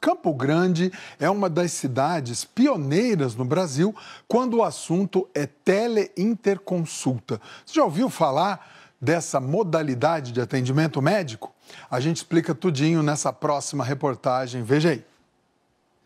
Campo Grande é uma das cidades pioneiras no Brasil quando o assunto é teleinterconsulta. Você já ouviu falar dessa modalidade de atendimento médico? A gente explica tudinho nessa próxima reportagem. Veja aí.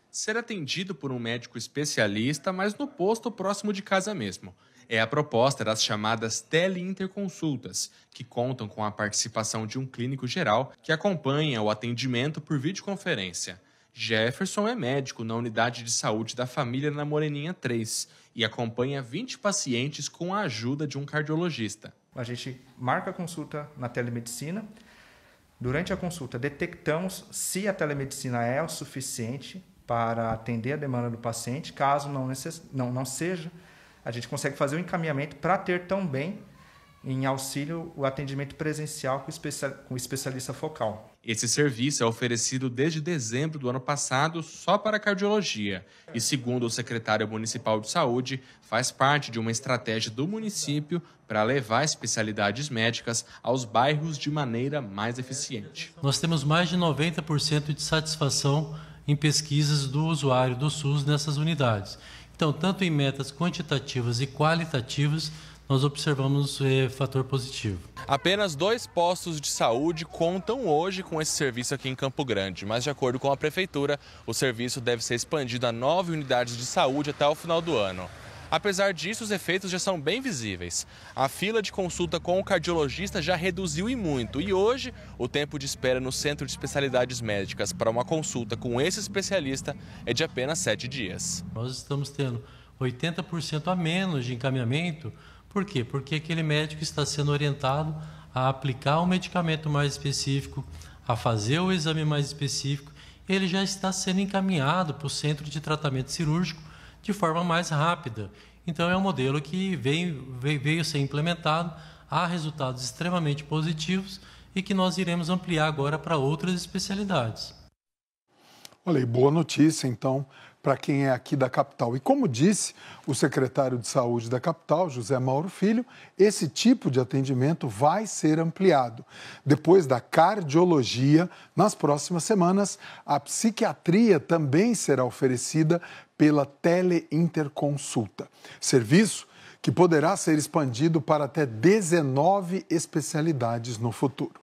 Ser atendido por um médico especialista, mas no posto próximo de casa mesmo. É a proposta das chamadas teleinterconsultas, que contam com a participação de um clínico geral que acompanha o atendimento por videoconferência. Jefferson é médico na unidade de saúde da família na Moreninha 3 e acompanha 20 pacientes com a ajuda de um cardiologista. A gente marca a consulta na telemedicina. Durante a consulta, detectamos se a telemedicina é o suficiente para atender a demanda do paciente. Caso não, necess... não, não seja, a gente consegue fazer o um encaminhamento para ter também em auxílio o atendimento presencial com especialista focal. Esse serviço é oferecido desde dezembro do ano passado só para cardiologia e, segundo o secretário municipal de saúde, faz parte de uma estratégia do município para levar especialidades médicas aos bairros de maneira mais eficiente. Nós temos mais de 90% de satisfação em pesquisas do usuário do SUS nessas unidades. Então, tanto em metas quantitativas e qualitativas, nós observamos é fator positivo. Apenas dois postos de saúde contam hoje com esse serviço aqui em Campo Grande, mas de acordo com a prefeitura, o serviço deve ser expandido a nove unidades de saúde até o final do ano. Apesar disso, os efeitos já são bem visíveis. A fila de consulta com o cardiologista já reduziu e muito, e hoje o tempo de espera no Centro de Especialidades Médicas para uma consulta com esse especialista é de apenas sete dias. Nós estamos tendo 80% a menos de encaminhamento por quê? Porque aquele médico está sendo orientado a aplicar um medicamento mais específico, a fazer o exame mais específico, ele já está sendo encaminhado para o centro de tratamento cirúrgico de forma mais rápida. Então, é um modelo que veio, veio, veio ser implementado, há resultados extremamente positivos e que nós iremos ampliar agora para outras especialidades. Olha, e boa notícia, então, para quem é aqui da capital. E como disse o secretário de Saúde da capital, José Mauro Filho, esse tipo de atendimento vai ser ampliado. Depois da cardiologia, nas próximas semanas, a psiquiatria também será oferecida pela teleinterconsulta. Serviço que poderá ser expandido para até 19 especialidades no futuro.